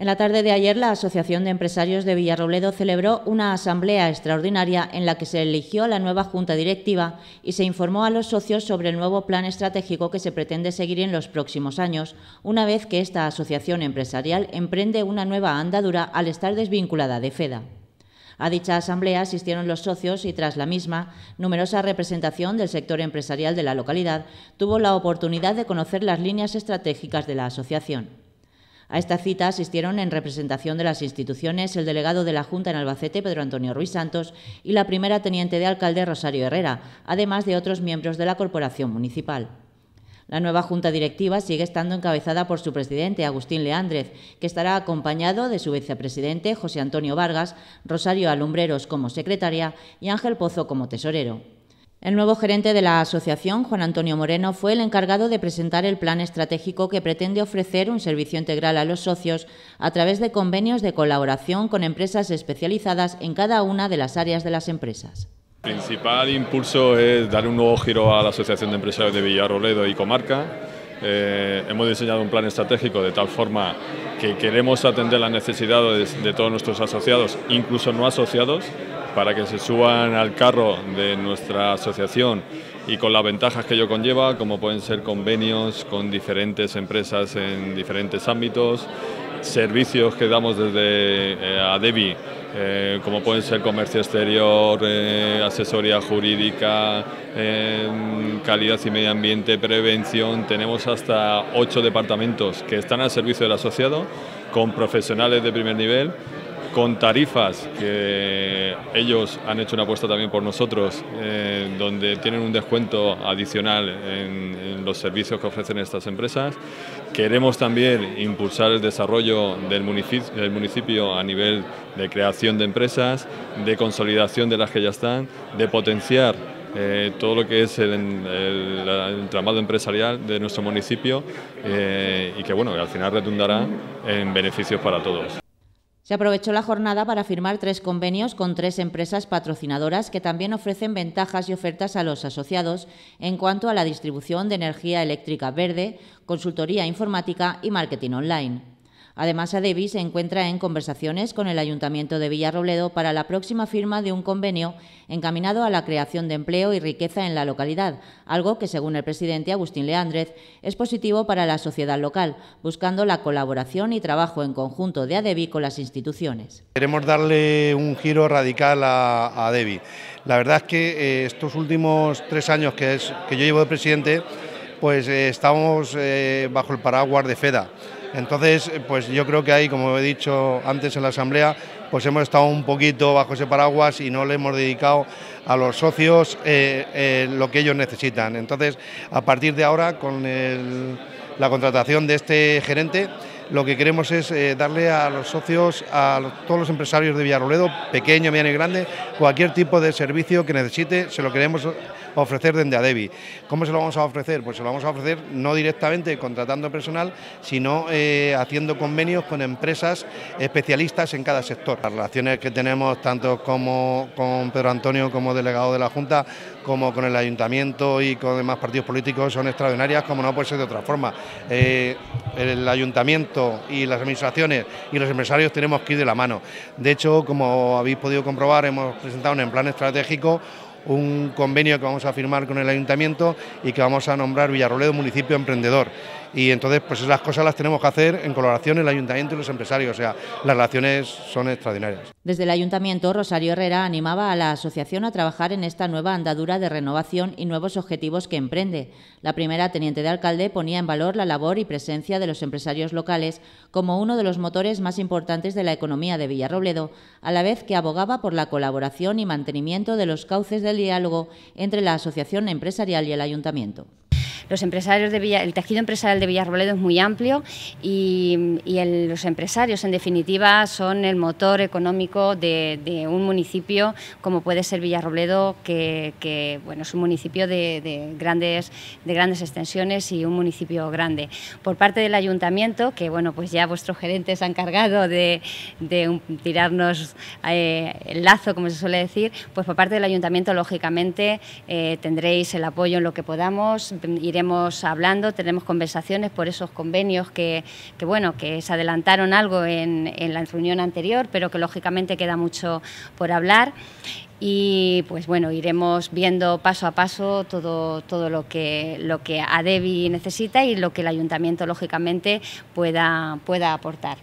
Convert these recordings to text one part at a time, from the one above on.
En la tarde de ayer, la Asociación de Empresarios de Villarrobledo celebró una asamblea extraordinaria en la que se eligió a la nueva junta directiva y se informó a los socios sobre el nuevo plan estratégico que se pretende seguir en los próximos años, una vez que esta asociación empresarial emprende una nueva andadura al estar desvinculada de FEDA. A dicha asamblea asistieron los socios y tras la misma, numerosa representación del sector empresarial de la localidad tuvo la oportunidad de conocer las líneas estratégicas de la asociación. A esta cita asistieron en representación de las instituciones el delegado de la Junta en Albacete, Pedro Antonio Ruiz Santos, y la primera teniente de alcalde, Rosario Herrera, además de otros miembros de la Corporación Municipal. La nueva Junta Directiva sigue estando encabezada por su presidente, Agustín Leandrez, que estará acompañado de su vicepresidente, José Antonio Vargas, Rosario Alumbreros como secretaria y Ángel Pozo como tesorero. El nuevo gerente de la asociación, Juan Antonio Moreno, fue el encargado de presentar el plan estratégico que pretende ofrecer un servicio integral a los socios a través de convenios de colaboración con empresas especializadas en cada una de las áreas de las empresas. El principal impulso es dar un nuevo giro a la Asociación de Empresarios de Villarroledo y Comarca. Eh, hemos diseñado un plan estratégico de tal forma que queremos atender las necesidades de todos nuestros asociados, incluso no asociados, para que se suban al carro de nuestra asociación y con las ventajas que ello conlleva, como pueden ser convenios con diferentes empresas en diferentes ámbitos, servicios que damos desde eh, ADEBI, eh, como pueden ser comercio exterior, eh, asesoría jurídica, em, calidad y medio ambiente, prevención. Tenemos hasta ocho departamentos que están al servicio del asociado con profesionales de primer nivel con tarifas que ellos han hecho una apuesta también por nosotros, eh, donde tienen un descuento adicional en, los servicios que ofrecen estas empresas. Queremos también impulsar el desarrollo del municipio, a nivel de creación de empresas, de consolidación de las que ya están, de potenciar eh, todo lo que es el, entramado empresarial de nuestro municipio eh, y que bueno, al final redundará en beneficios para todos. Se aprovechó la jornada para firmar tres convenios con tres empresas patrocinadoras que también ofrecen ventajas y ofertas a los asociados en cuanto a la distribución de energía eléctrica verde, consultoría informática y marketing online. Además, ADEBI se encuentra en conversaciones con el Ayuntamiento de Villarrobledo para la próxima firma de un convenio encaminado a la creación de empleo y riqueza en la localidad, algo que, según el presidente Agustín Leandrez, es positivo para la sociedad local, buscando la colaboración y trabajo en conjunto de ADEBI con las instituciones. Queremos darle un giro radical a, ADEBI. La verdad es que eh, estos últimos tres años que, es, que yo llevo de presidente, pues eh, estamos eh, bajo el paraguas de FEDA. Entonces, eh, pues yo creo que ahí, como he dicho antes en la asamblea, pues hemos estado un poquito bajo ese paraguas y no le hemos dedicado a los socios eh, eh, lo que ellos necesitan. Entonces, a partir de ahora, con la contratación de este gerente, lo que queremos es eh, darle a los socios, a todos los empresarios de Villaroledo, pequeño, mediano y grande, cualquier tipo de servicio que necesite, se lo queremos ofrecer desde ADEBI. ¿Cómo se lo vamos a ofrecer? Pues se lo vamos a ofrecer no directamente contratando personal, sino eh, haciendo convenios con empresas especialistas en cada sector. Las relaciones que tenemos tanto como con Pedro Antonio como delegado de la Junta, como con el Ayuntamiento y con demás partidos políticos son extraordinarias, como no puede ser de otra forma. Eh, el Ayuntamiento y las administraciones y los empresarios tenemos que ir de la mano. De hecho, como habéis podido comprobar, hemos presentado en plan estratégico un convenio que vamos a firmar con el ayuntamiento y que vamos a nombrar Villarroledo municipio emprendedor y entonces pues esas cosas las tenemos que hacer en colaboración el ayuntamiento y los empresarios, o sea, las relaciones son extraordinarias. Desde el ayuntamiento, Rosario Herrera animaba a la asociación a trabajar en esta nueva andadura de renovación y nuevos objetivos que emprende. La primera teniente de alcalde ponía en valor la labor y presencia de los empresarios locales como uno de los motores más importantes de la economía de Villarrobledo, a la vez que abogaba por la colaboración y mantenimiento de los cauces del diálogo entre la asociación empresarial y el ayuntamiento. Los empresarios de Villa, el tejido empresarial de Villarrobledo es muy amplio y, y los empresarios, en definitiva, son el motor económico de, un municipio como puede ser Villarrobledo, que, bueno, es un municipio de, grandes, de grandes extensiones y un municipio grande. Por parte del ayuntamiento, que bueno, pues ya vuestros gerentes han ha encargado de, tirarnos eh, el lazo, como se suele decir, pues por parte del ayuntamiento, lógicamente, eh, tendréis el apoyo en lo que podamos iremos hablando, tenemos conversaciones por esos convenios que, bueno, que se adelantaron algo en, la reunión anterior, pero que lógicamente queda mucho por hablar y pues bueno, iremos viendo paso a paso todo, todo lo que lo que ADEBI necesita y lo que el ayuntamiento lógicamente pueda, pueda aportar.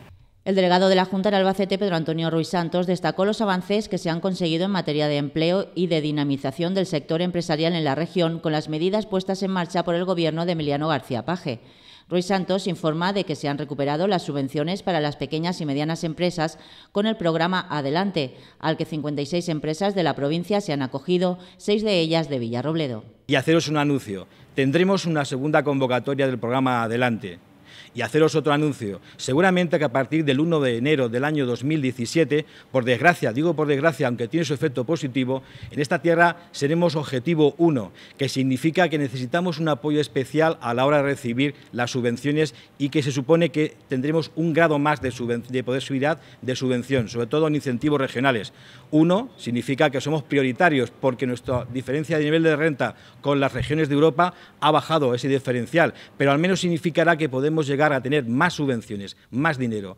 El delegado de la Junta de Albacete, Pedro Antonio Ruiz Santos, destacó los avances que se han conseguido en materia de empleo y de dinamización del sector empresarial en la región con las medidas puestas en marcha por el Gobierno de Emiliano García Paje. Ruiz Santos informa de que se han recuperado las subvenciones para las pequeñas y medianas empresas con el programa Adelante, al que 56 empresas de la provincia se han acogido, seis de ellas de Villarrobledo. Y haceros un anuncio, tendremos una segunda convocatoria del programa Adelante y haceros otro anuncio. Seguramente que a partir del 1 de enero del año 2017, por desgracia, digo por desgracia, aunque tiene su efecto positivo, en esta tierra seremos objetivo 1, que significa que necesitamos un apoyo especial a la hora de recibir las subvenciones y que se supone que tendremos un grado más de, de posibilidad de subvención, sobre todo en incentivos regionales. Uno significa que somos prioritarios porque nuestra diferencia de nivel de renta con las regiones de Europa ha bajado ese diferencial, pero al menos significará que podemos llegar a tener más subvenciones, más dinero.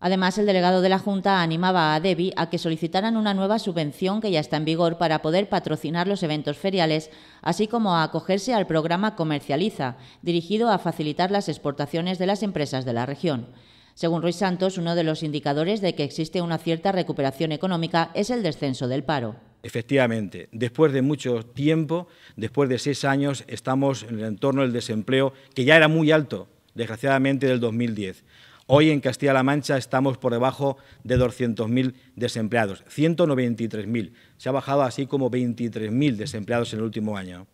Además, el delegado de la Junta animaba a Debbie a que solicitaran una nueva subvención que ya está en vigor para poder patrocinar los eventos feriales, así como a acogerse al programa Comercializa, dirigido a facilitar las exportaciones de las empresas de la región. Según Ruiz Santos, uno de los indicadores de que existe una cierta recuperación económica es el descenso del paro. Efectivamente, después de mucho tiempo, después de seis años, estamos en el entorno del desempleo, que ya era muy alto, desgraciadamente del 2010. Hoy en Castilla-La Mancha estamos por debajo de 200.000 desempleados, 193.000. Se ha bajado así como 23.000 desempleados en el último año.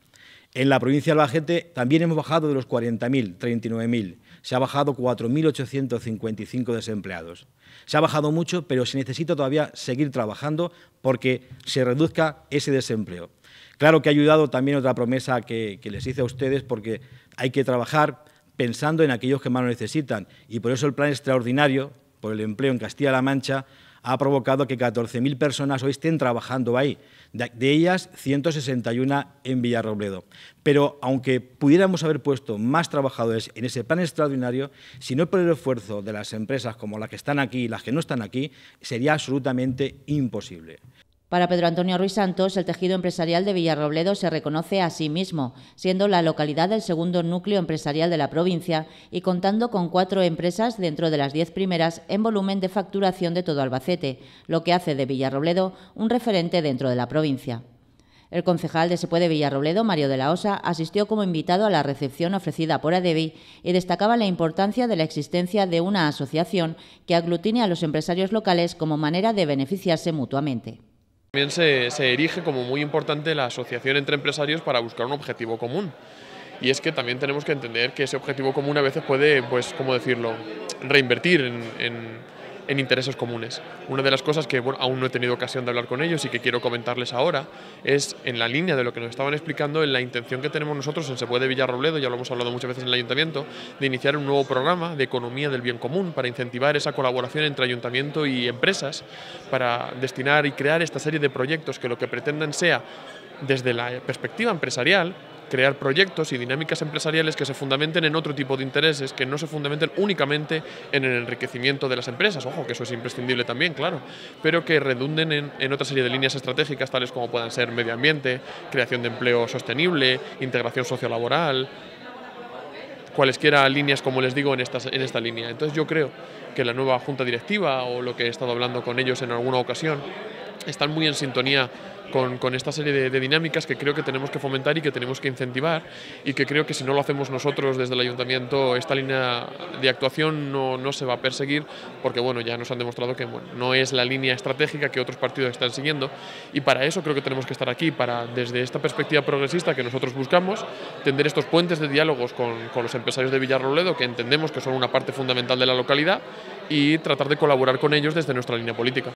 En la provincia de Albacete también hemos bajado de los 40.000, 39.000. Se ha bajado 4.855 desempleados. Se ha bajado mucho, pero se necesita todavía seguir trabajando porque se reduzca ese desempleo. Claro que ha ayudado también otra promesa que, que les hice a ustedes porque hay que trabajar pensando en aquellos que más lo necesitan. Y por eso el plan extraordinario por el empleo en Castilla-La Mancha ha provocado que 14.000 personas hoy estén trabajando ahí, de ellas 161 en Villarrobledo. Pero aunque pudiéramos haber puesto más trabajadores en ese plan extraordinario, si no por el esfuerzo de las empresas como las que están aquí y las que no están aquí, sería absolutamente imposible. Para Pedro Antonio Ruiz Santos, el tejido empresarial de Villarrobledo se reconoce a sí mismo, siendo la localidad el segundo núcleo empresarial de la provincia y contando con cuatro empresas dentro de las diez primeras en volumen de facturación de todo Albacete, lo que hace de Villarrobledo un referente dentro de la provincia. El concejal de Sepuede de Villarrobledo, Mario de la Osa, asistió como invitado a la recepción ofrecida por ADEBI y destacaba la importancia de la existencia de una asociación que aglutine a los empresarios locales como manera de beneficiarse mutuamente. También se, se erige como muy importante la asociación entre empresarios para buscar un objetivo común. Y es que también tenemos que entender que ese objetivo común a veces puede, pues, ¿cómo decirlo?, reinvertir en en intereses comunes. Una de las cosas que aún no he tenido ocasión de hablar con ellos y que quiero comentarles ahora es en la línea de lo que nos estaban explicando, en la intención que tenemos nosotros en Se puede Villarrobledo, ya lo hemos hablado muchas veces en el ayuntamiento, de iniciar un nuevo programa de economía del bien común para incentivar esa colaboración entre ayuntamiento y empresas, para destinar y crear esta serie de proyectos que lo que pretendan sea desde la perspectiva empresarial, crear proyectos y dinámicas empresariales que se fundamenten en otro tipo de intereses, que no se fundamenten únicamente en el enriquecimiento de las empresas, ojo, que eso es imprescindible también, claro, pero que redunden en, otra serie de líneas estratégicas, tales como puedan ser medio ambiente, creación de empleo sostenible, integración sociolaboral, cualesquiera líneas, como les digo, en, estas, en esta línea. Entonces yo creo que la nueva junta directiva o lo que he estado hablando con ellos en alguna ocasión están muy en sintonía con, esta serie de, dinámicas que creo que tenemos que fomentar y que tenemos que incentivar y que creo que si no lo hacemos nosotros desde el ayuntamiento, esta línea de actuación no, se va a perseguir porque bueno, ya nos han demostrado que bueno, no es la línea estratégica que otros partidos están siguiendo y para eso creo que tenemos que estar aquí, para desde esta perspectiva progresista que nosotros buscamos, tender estos puentes de diálogos con, con los empresarios de Villarroledo que entendemos que son una parte fundamental de la localidad y tratar de colaborar con ellos desde nuestra línea política.